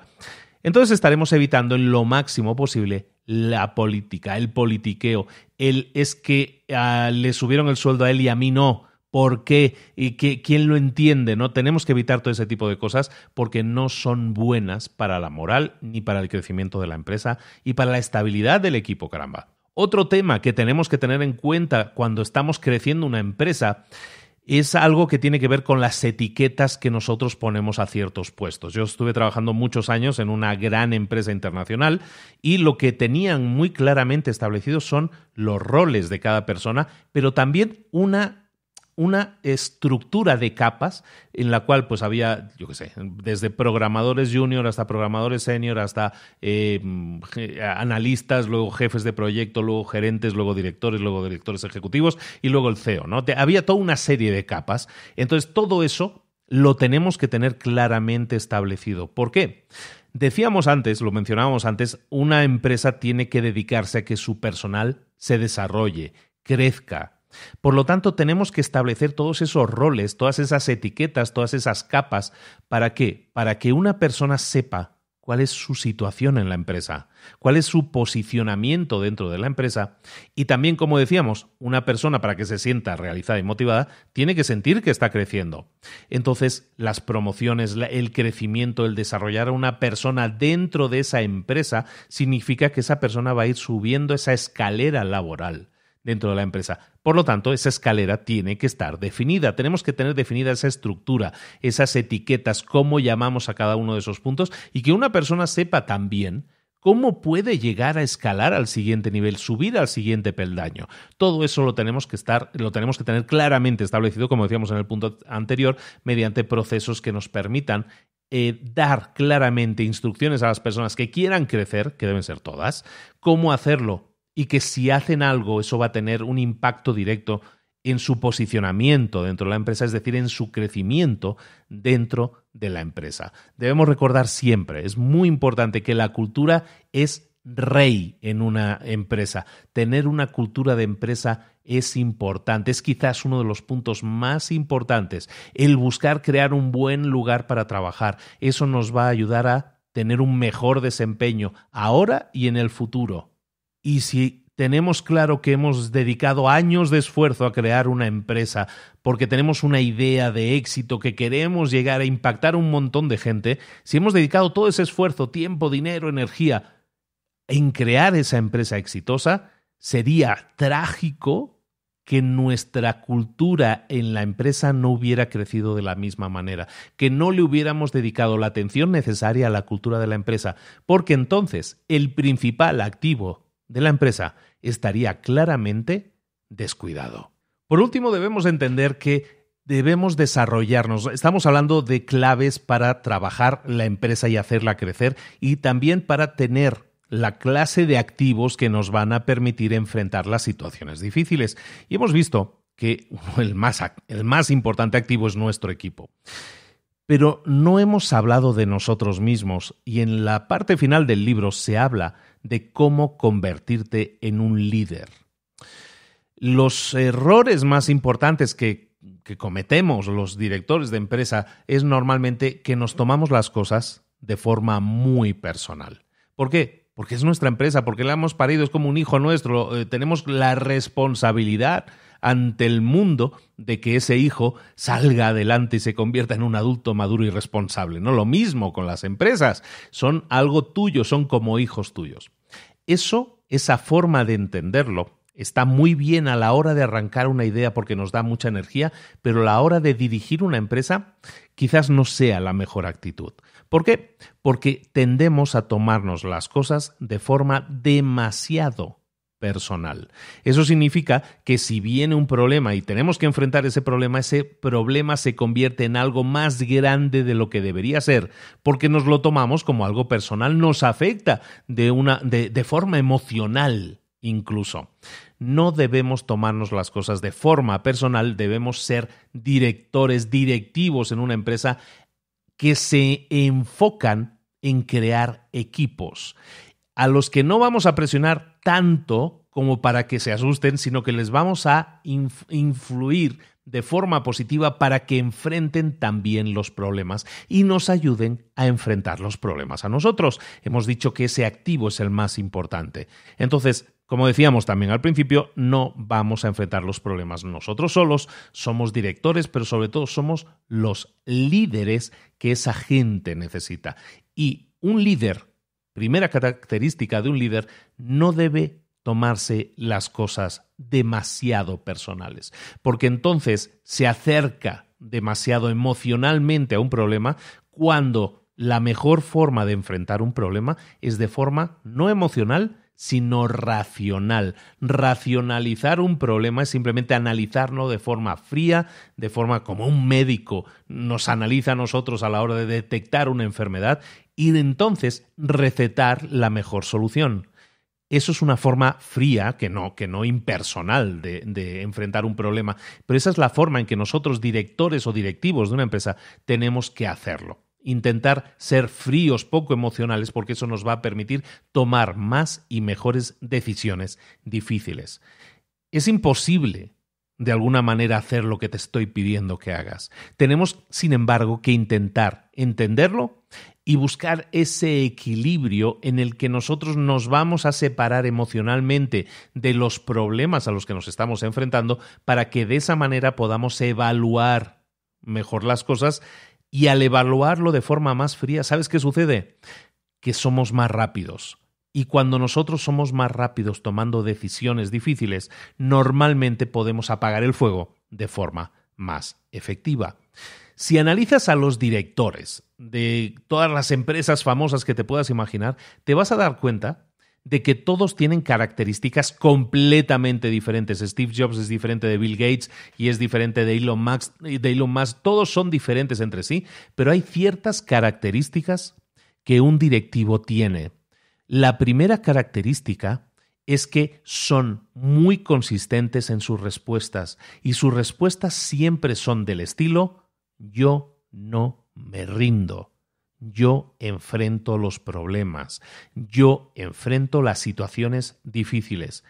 entonces estaremos evitando en lo máximo posible la política, el politiqueo, él es que ah, le subieron el sueldo a él y a mí no. ¿Por qué? ¿Y que ¿Quién lo entiende? ¿no? Tenemos que evitar todo ese tipo de cosas porque no son buenas para la moral, ni para el crecimiento de la empresa, y para la estabilidad del equipo, caramba. Otro tema que tenemos que tener en cuenta cuando estamos creciendo una empresa es algo que tiene que ver con las etiquetas que nosotros ponemos a ciertos puestos. Yo estuve trabajando muchos años en una gran empresa internacional y lo que tenían muy claramente establecidos son los roles de cada persona, pero también una una estructura de capas en la cual pues había, yo qué sé, desde programadores junior hasta programadores senior, hasta eh, analistas, luego jefes de proyecto, luego gerentes, luego directores, luego directores ejecutivos y luego el CEO, había toda una serie de capas. Entonces todo eso lo tenemos que tener claramente establecido. ¿Por qué? Decíamos antes, lo mencionábamos antes, una empresa tiene que dedicarse a que su personal se desarrolle, crezca, por lo tanto, tenemos que establecer todos esos roles, todas esas etiquetas, todas esas capas. ¿Para qué? Para que una persona sepa cuál es su situación en la empresa, cuál es su posicionamiento dentro de la empresa y también, como decíamos, una persona para que se sienta realizada y motivada tiene que sentir que está creciendo. Entonces, las promociones, el crecimiento, el desarrollar a una persona dentro de esa empresa significa que esa persona va a ir subiendo esa escalera laboral dentro de la empresa. Por lo tanto, esa escalera tiene que estar definida. Tenemos que tener definida esa estructura, esas etiquetas, cómo llamamos a cada uno de esos puntos y que una persona sepa también ¿Cómo puede llegar a escalar al siguiente nivel, subir al siguiente peldaño? Todo eso lo tenemos que estar, lo tenemos que tener claramente establecido, como decíamos en el punto anterior, mediante procesos que nos permitan eh, dar claramente instrucciones a las personas que quieran crecer, que deben ser todas, cómo hacerlo, y que si hacen algo eso va a tener un impacto directo en su posicionamiento dentro de la empresa, es decir, en su crecimiento dentro de la empresa. Debemos recordar siempre, es muy importante que la cultura es rey en una empresa. Tener una cultura de empresa es importante, es quizás uno de los puntos más importantes. El buscar crear un buen lugar para trabajar, eso nos va a ayudar a tener un mejor desempeño ahora y en el futuro. Y si tenemos claro que hemos dedicado años de esfuerzo a crear una empresa porque tenemos una idea de éxito que queremos llegar a impactar un montón de gente, si hemos dedicado todo ese esfuerzo, tiempo, dinero, energía en crear esa empresa exitosa, sería trágico que nuestra cultura en la empresa no hubiera crecido de la misma manera, que no le hubiéramos dedicado la atención necesaria a la cultura de la empresa, porque entonces el principal activo de la empresa estaría claramente descuidado. Por último, debemos entender que debemos desarrollarnos. Estamos hablando de claves para trabajar la empresa y hacerla crecer y también para tener la clase de activos que nos van a permitir enfrentar las situaciones difíciles. Y hemos visto que el más, el más importante activo es nuestro equipo. Pero no hemos hablado de nosotros mismos y en la parte final del libro se habla de cómo convertirte en un líder. Los errores más importantes que, cometemos los directores de empresa es normalmente que nos tomamos las cosas de forma muy personal. ¿Por qué? porque es nuestra empresa, porque la hemos parido, es como un hijo nuestro, eh, tenemos la responsabilidad ante el mundo de que ese hijo salga adelante y se convierta en un adulto maduro y responsable. No lo mismo con las empresas, son algo tuyo, son como hijos tuyos. Eso, esa forma de entenderlo, está muy bien a la hora de arrancar una idea porque nos da mucha energía, pero a la hora de dirigir una empresa quizás no sea la mejor actitud. ¿Por qué? Porque tendemos a tomarnos las cosas de forma demasiado personal. Eso significa que si viene un problema y tenemos que enfrentar ese problema, ese problema se convierte en algo más grande de lo que debería ser, porque nos lo tomamos como algo personal, nos afecta de, una, de, de forma emocional incluso. No debemos tomarnos las cosas de forma personal, debemos ser directores, directivos en una empresa que se enfocan en crear equipos. A los que no vamos a presionar tanto como para que se asusten, sino que les vamos a influir de forma positiva para que enfrenten también los problemas y nos ayuden a enfrentar los problemas a nosotros. Hemos dicho que ese activo es el más importante. Entonces, como decíamos también al principio, no vamos a enfrentar los problemas nosotros solos, somos directores, pero sobre todo somos los líderes que esa gente necesita. Y un líder Primera característica de un líder, no debe tomarse las cosas demasiado personales, porque entonces se acerca demasiado emocionalmente a un problema cuando la mejor forma de enfrentar un problema es de forma no emocional, sino racional. Racionalizar un problema es simplemente analizarlo de forma fría, de forma como un médico nos analiza a nosotros a la hora de detectar una enfermedad y de entonces recetar la mejor solución. Eso es una forma fría, que no, que no impersonal, de, enfrentar un problema. Pero esa es la forma en que nosotros, directores o directivos de una empresa, tenemos que hacerlo intentar ser fríos, poco emocionales, porque eso nos va a permitir tomar más y mejores decisiones difíciles. Es imposible de alguna manera hacer lo que te estoy pidiendo que hagas. Tenemos, sin embargo, que intentar entenderlo y buscar ese equilibrio en el que nosotros nos vamos a separar emocionalmente de los problemas a los que nos estamos enfrentando para que de esa manera podamos evaluar mejor las cosas y al evaluarlo de forma más fría, ¿sabes qué sucede? Que somos más rápidos. Y cuando nosotros somos más rápidos tomando decisiones difíciles, normalmente podemos apagar el fuego de forma más efectiva. Si analizas a los directores de todas las empresas famosas que te puedas imaginar, te vas a dar cuenta de que todos tienen características completamente diferentes. Steve Jobs es diferente de Bill Gates y es diferente de Elon Musk, de Elon Musk. todos son diferentes entre sí, pero hay ciertas características que un directivo tiene. La primera característica es que son muy consistentes en sus respuestas y sus respuestas siempre son del estilo yo no me rindo. Yo enfrento los problemas, yo enfrento las situaciones difíciles.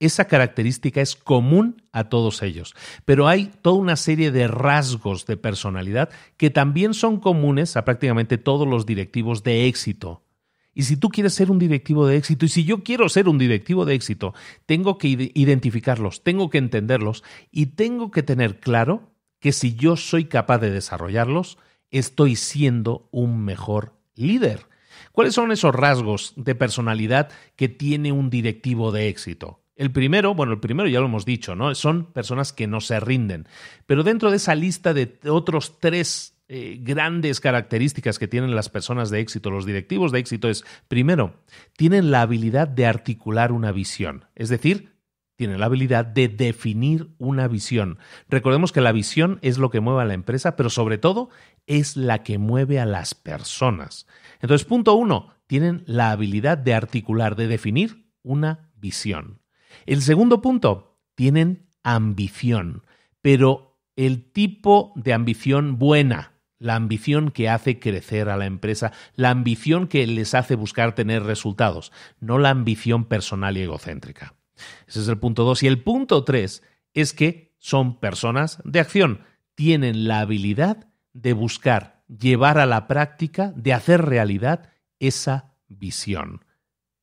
Esa característica es común a todos ellos, pero hay toda una serie de rasgos de personalidad que también son comunes a prácticamente todos los directivos de éxito. Y si tú quieres ser un directivo de éxito, y si yo quiero ser un directivo de éxito, tengo que identificarlos, tengo que entenderlos y tengo que tener claro que si yo soy capaz de desarrollarlos, estoy siendo un mejor líder? ¿Cuáles son esos rasgos de personalidad que tiene un directivo de éxito? El primero, bueno, el primero ya lo hemos dicho, ¿no? Son personas que no se rinden. Pero dentro de esa lista de otros tres eh, grandes características que tienen las personas de éxito, los directivos de éxito, es, primero, tienen la habilidad de articular una visión. Es decir, tienen la habilidad de definir una visión. Recordemos que la visión es lo que mueve a la empresa, pero sobre todo es la que mueve a las personas. Entonces, punto uno, tienen la habilidad de articular, de definir una visión. El segundo punto, tienen ambición, pero el tipo de ambición buena, la ambición que hace crecer a la empresa, la ambición que les hace buscar tener resultados, no la ambición personal y egocéntrica. Ese es el punto 2. Y el punto 3 es que son personas de acción. Tienen la habilidad de buscar, llevar a la práctica, de hacer realidad esa visión.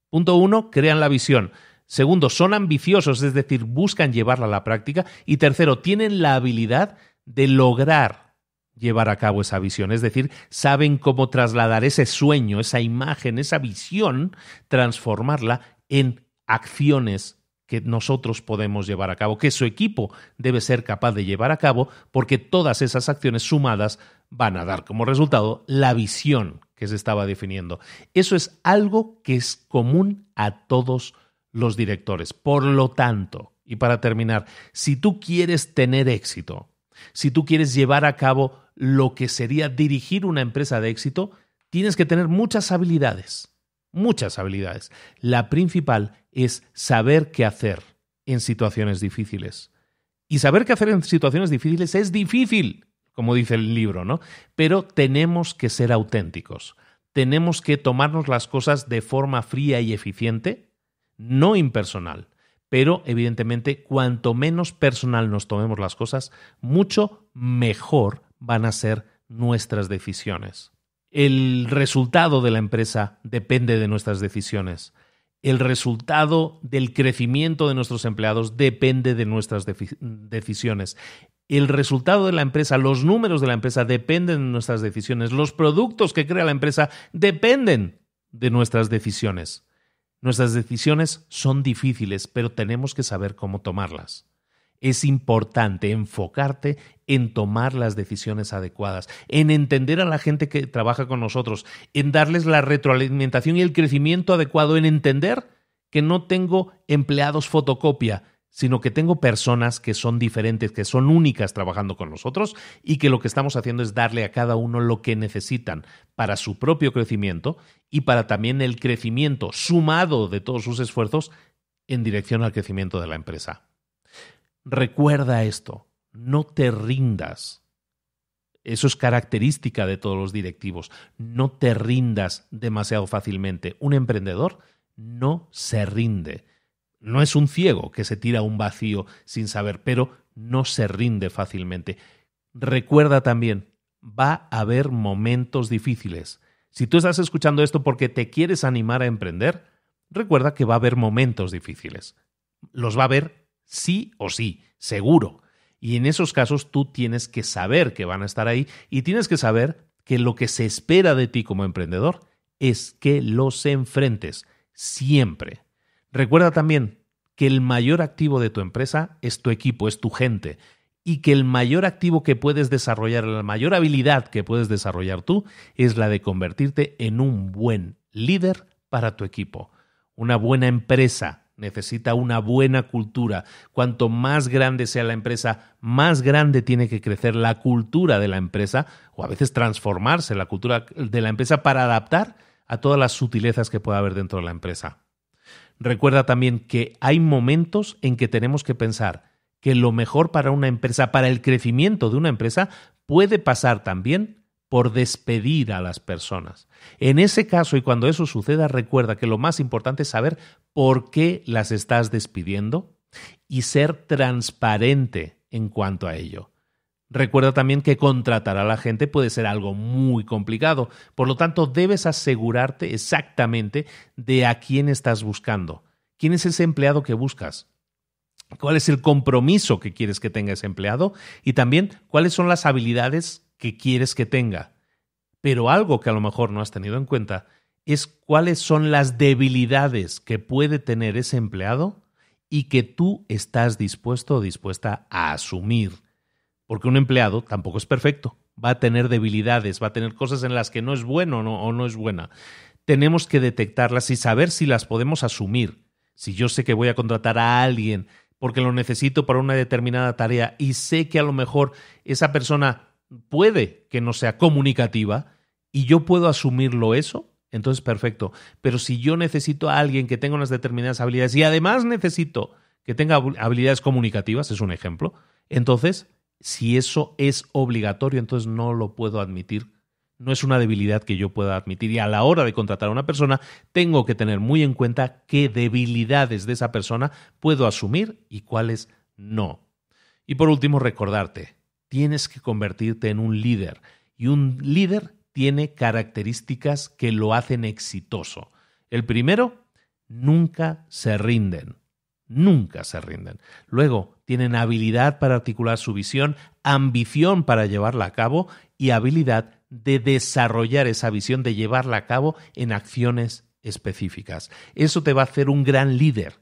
Punto 1, crean la visión. Segundo, son ambiciosos, es decir, buscan llevarla a la práctica. Y tercero, tienen la habilidad de lograr llevar a cabo esa visión, es decir, saben cómo trasladar ese sueño, esa imagen, esa visión, transformarla en acciones que nosotros podemos llevar a cabo, que su equipo debe ser capaz de llevar a cabo, porque todas esas acciones sumadas van a dar como resultado la visión que se estaba definiendo. Eso es algo que es común a todos los directores. Por lo tanto, y para terminar, si tú quieres tener éxito, si tú quieres llevar a cabo lo que sería dirigir una empresa de éxito, tienes que tener muchas habilidades muchas habilidades. La principal es saber qué hacer en situaciones difíciles. Y saber qué hacer en situaciones difíciles es difícil, como dice el libro, ¿no? Pero tenemos que ser auténticos. Tenemos que tomarnos las cosas de forma fría y eficiente, no impersonal. Pero evidentemente, cuanto menos personal nos tomemos las cosas, mucho mejor van a ser nuestras decisiones. El resultado de la empresa depende de nuestras decisiones. El resultado del crecimiento de nuestros empleados depende de nuestras decisiones. El resultado de la empresa, los números de la empresa dependen de nuestras decisiones. Los productos que crea la empresa dependen de nuestras decisiones. Nuestras decisiones son difíciles, pero tenemos que saber cómo tomarlas es importante enfocarte en tomar las decisiones adecuadas, en entender a la gente que trabaja con nosotros, en darles la retroalimentación y el crecimiento adecuado, en entender que no tengo empleados fotocopia, sino que tengo personas que son diferentes, que son únicas trabajando con nosotros y que lo que estamos haciendo es darle a cada uno lo que necesitan para su propio crecimiento y para también el crecimiento sumado de todos sus esfuerzos en dirección al crecimiento de la empresa. Recuerda esto, no te rindas. Eso es característica de todos los directivos. No te rindas demasiado fácilmente. Un emprendedor no se rinde. No es un ciego que se tira un vacío sin saber, pero no se rinde fácilmente. Recuerda también, va a haber momentos difíciles. Si tú estás escuchando esto porque te quieres animar a emprender, recuerda que va a haber momentos difíciles. Los va a haber sí o sí, seguro. Y en esos casos tú tienes que saber que van a estar ahí y tienes que saber que lo que se espera de ti como emprendedor es que los enfrentes siempre. Recuerda también que el mayor activo de tu empresa es tu equipo, es tu gente, y que el mayor activo que puedes desarrollar, la mayor habilidad que puedes desarrollar tú es la de convertirte en un buen líder para tu equipo. Una buena empresa necesita una buena cultura. Cuanto más grande sea la empresa, más grande tiene que crecer la cultura de la empresa o a veces transformarse la cultura de la empresa para adaptar a todas las sutilezas que pueda haber dentro de la empresa. Recuerda también que hay momentos en que tenemos que pensar que lo mejor para una empresa, para el crecimiento de una empresa, puede pasar también por despedir a las personas. En ese caso y cuando eso suceda, recuerda que lo más importante es saber por qué las estás despidiendo y ser transparente en cuanto a ello. Recuerda también que contratar a la gente puede ser algo muy complicado, por lo tanto debes asegurarte exactamente de a quién estás buscando, quién es ese empleado que buscas, cuál es el compromiso que quieres que tenga ese empleado y también cuáles son las habilidades que quieres que tenga. Pero algo que a lo mejor no has tenido en cuenta es cuáles son las debilidades que puede tener ese empleado y que tú estás dispuesto o dispuesta a asumir. Porque un empleado tampoco es perfecto, va a tener debilidades, va a tener cosas en las que no es bueno o no es buena. Tenemos que detectarlas y saber si las podemos asumir. Si yo sé que voy a contratar a alguien porque lo necesito para una determinada tarea y sé que a lo mejor esa persona puede que no sea comunicativa y yo puedo asumirlo eso, entonces perfecto. Pero si yo necesito a alguien que tenga unas determinadas habilidades y además necesito que tenga habilidades comunicativas, es un ejemplo, entonces si eso es obligatorio, entonces no lo puedo admitir. No es una debilidad que yo pueda admitir. Y a la hora de contratar a una persona, tengo que tener muy en cuenta qué debilidades de esa persona puedo asumir y cuáles no. Y por último, recordarte, tienes que convertirte en un líder. Y un líder tiene características que lo hacen exitoso. El primero, nunca se rinden. Nunca se rinden. Luego, tienen habilidad para articular su visión, ambición para llevarla a cabo y habilidad de desarrollar esa visión, de llevarla a cabo en acciones específicas. Eso te va a hacer un gran líder.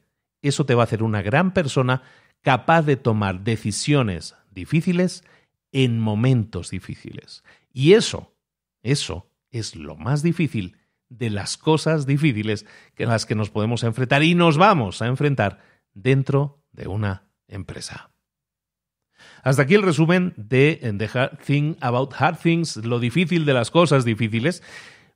Eso te va a hacer una gran persona capaz de tomar decisiones difíciles en momentos difíciles. Y eso, eso es lo más difícil de las cosas difíciles que las que nos podemos enfrentar y nos vamos a enfrentar dentro de una empresa. Hasta aquí el resumen de The Hard Thing About Hard Things, lo difícil de las cosas difíciles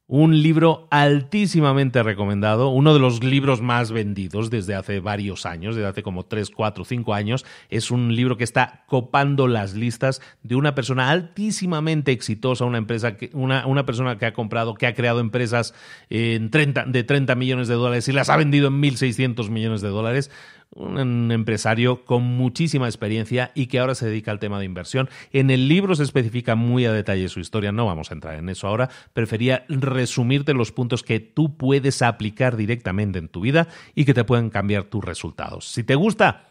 un libro altísimamente recomendado, uno de los libros más vendidos desde hace varios años, desde hace como 3, 4, 5 años. Es un libro que está copando las listas de una persona altísimamente exitosa, una, empresa una, persona que ha comprado, que ha creado empresas en de 30 millones de dólares y las ha vendido en 1.600 millones de dólares un empresario con muchísima experiencia y que ahora se dedica al tema de inversión. En el libro se especifica muy a detalle su historia, no vamos a entrar en eso ahora, prefería resumirte los puntos que tú puedes aplicar directamente en tu vida y que te pueden cambiar tus resultados. Si te gusta...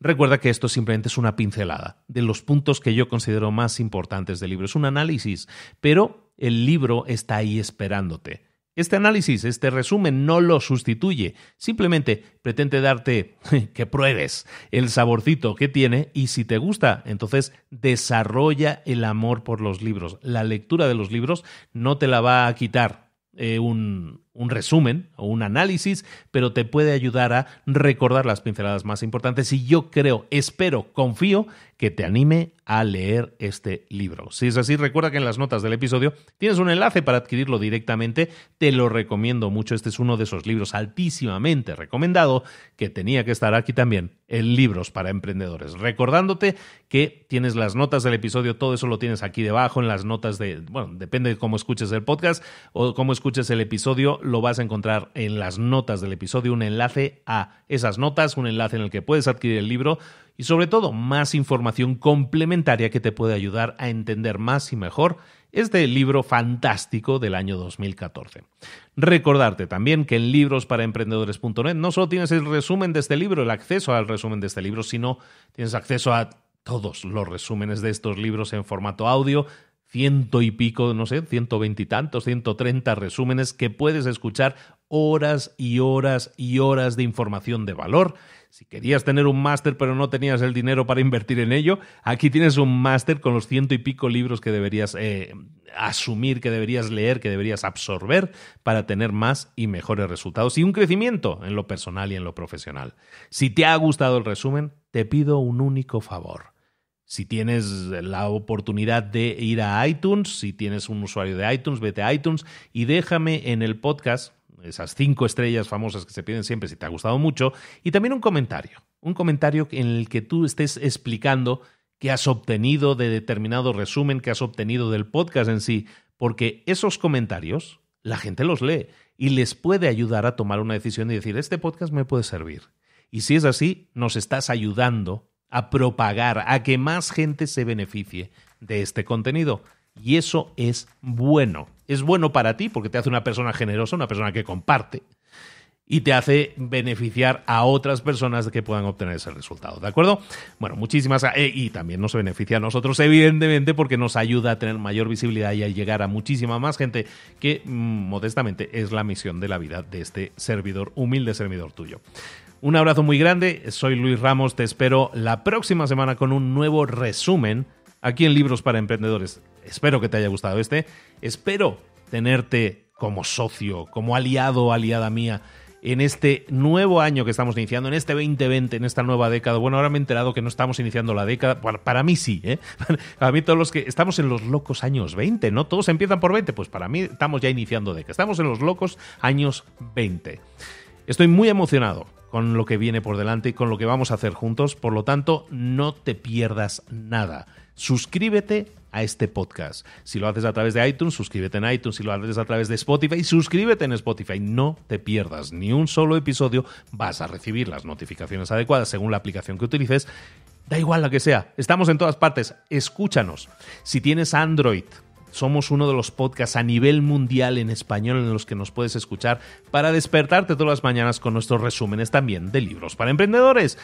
Recuerda que esto simplemente es una pincelada de los puntos que yo considero más importantes del libro. Es un análisis, pero el libro está ahí esperándote este análisis, este resumen no lo sustituye, simplemente pretende darte que pruebes el saborcito que tiene y si te gusta, entonces desarrolla el amor por los libros. La lectura de los libros no te la va a quitar eh, un, un resumen o un análisis, pero te puede ayudar a recordar las pinceladas más importantes y yo creo, espero, confío que te anime a leer este libro. Si es así, recuerda que en las notas del episodio tienes un enlace para adquirirlo directamente, te lo recomiendo mucho, este es uno de esos libros altísimamente recomendado que tenía que estar aquí también en Libros para Emprendedores. Recordándote que tienes las notas del episodio, todo eso lo tienes aquí debajo en las notas de, bueno, depende de cómo escuches el podcast o cómo escuches el episodio, lo vas a encontrar en las notas del episodio, un enlace a esas notas, un enlace en el que puedes adquirir el libro y sobre todo más información complementaria que te puede ayudar a entender más y mejor este libro fantástico del año 2014. Recordarte también que en librosparaemprendedores.net no solo tienes el resumen de este libro, el acceso al resumen de este libro, sino tienes acceso a todos los resúmenes de estos libros en formato audio, ciento y pico, no sé, ciento veintitantos, ciento treinta resúmenes que puedes escuchar horas y horas y horas de información de valor. Si querías tener un máster pero no tenías el dinero para invertir en ello, aquí tienes un máster con los ciento y pico libros que deberías eh, asumir, que deberías leer, que deberías absorber para tener más y mejores resultados y un crecimiento en lo personal y en lo profesional. Si te ha gustado el resumen, te pido un único favor si tienes la oportunidad de ir a iTunes, si tienes un usuario de iTunes, vete a iTunes y déjame en el podcast esas cinco estrellas famosas que se piden siempre si te ha gustado mucho, y también un comentario, un comentario en el que tú estés explicando qué has obtenido de determinado resumen, que has obtenido del podcast en sí, porque esos comentarios la gente los lee y les puede ayudar a tomar una decisión y decir, este podcast me puede servir. Y si es así, nos estás ayudando a propagar, a que más gente se beneficie de este contenido. Y eso es bueno. Es bueno para ti porque te hace una persona generosa, una persona que comparte y te hace beneficiar a otras personas que puedan obtener ese resultado, ¿de acuerdo? Bueno, muchísimas eh, y también nos beneficia a nosotros evidentemente porque nos ayuda a tener mayor visibilidad y a llegar a muchísima más gente que mm, modestamente es la misión de la vida de este servidor humilde servidor tuyo. Un abrazo muy grande, soy Luis Ramos, te espero la próxima semana con un nuevo resumen aquí en Libros para Emprendedores. Espero que te haya gustado este, espero tenerte como socio, como aliado, aliada mía en este nuevo año que estamos iniciando, en este 2020, en esta nueva década. Bueno, ahora me he enterado que no estamos iniciando la década. para mí sí, ¿eh? Para mí todos los que estamos en los locos años 20, ¿no? Todos empiezan por 20. Pues para mí estamos ya iniciando década. Estamos en los locos años 20. Estoy muy emocionado con lo que viene por delante y con lo que vamos a hacer juntos. Por lo tanto, no te pierdas nada. Suscríbete a este podcast. Si lo haces a través de iTunes, suscríbete en iTunes. Si lo haces a través de Spotify, suscríbete en Spotify. No te pierdas ni un solo episodio. Vas a recibir las notificaciones adecuadas según la aplicación que utilices. Da igual la que sea. Estamos en todas partes. Escúchanos. Si tienes Android, somos uno de los podcasts a nivel mundial en español en los que nos puedes escuchar para despertarte todas las mañanas con nuestros resúmenes también de libros para emprendedores.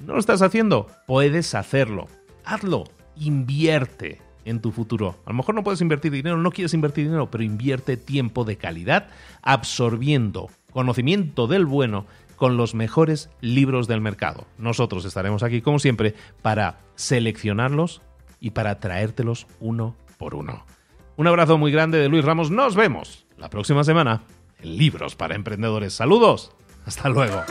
¿No lo estás haciendo? Puedes hacerlo. Hazlo. Invierte en tu futuro. A lo mejor no puedes invertir dinero, no quieres invertir dinero, pero invierte tiempo de calidad absorbiendo conocimiento del bueno con los mejores libros del mercado. Nosotros estaremos aquí como siempre para seleccionarlos y para traértelos uno a por uno. Un abrazo muy grande de Luis Ramos. Nos vemos la próxima semana en Libros para Emprendedores. Saludos. Hasta luego.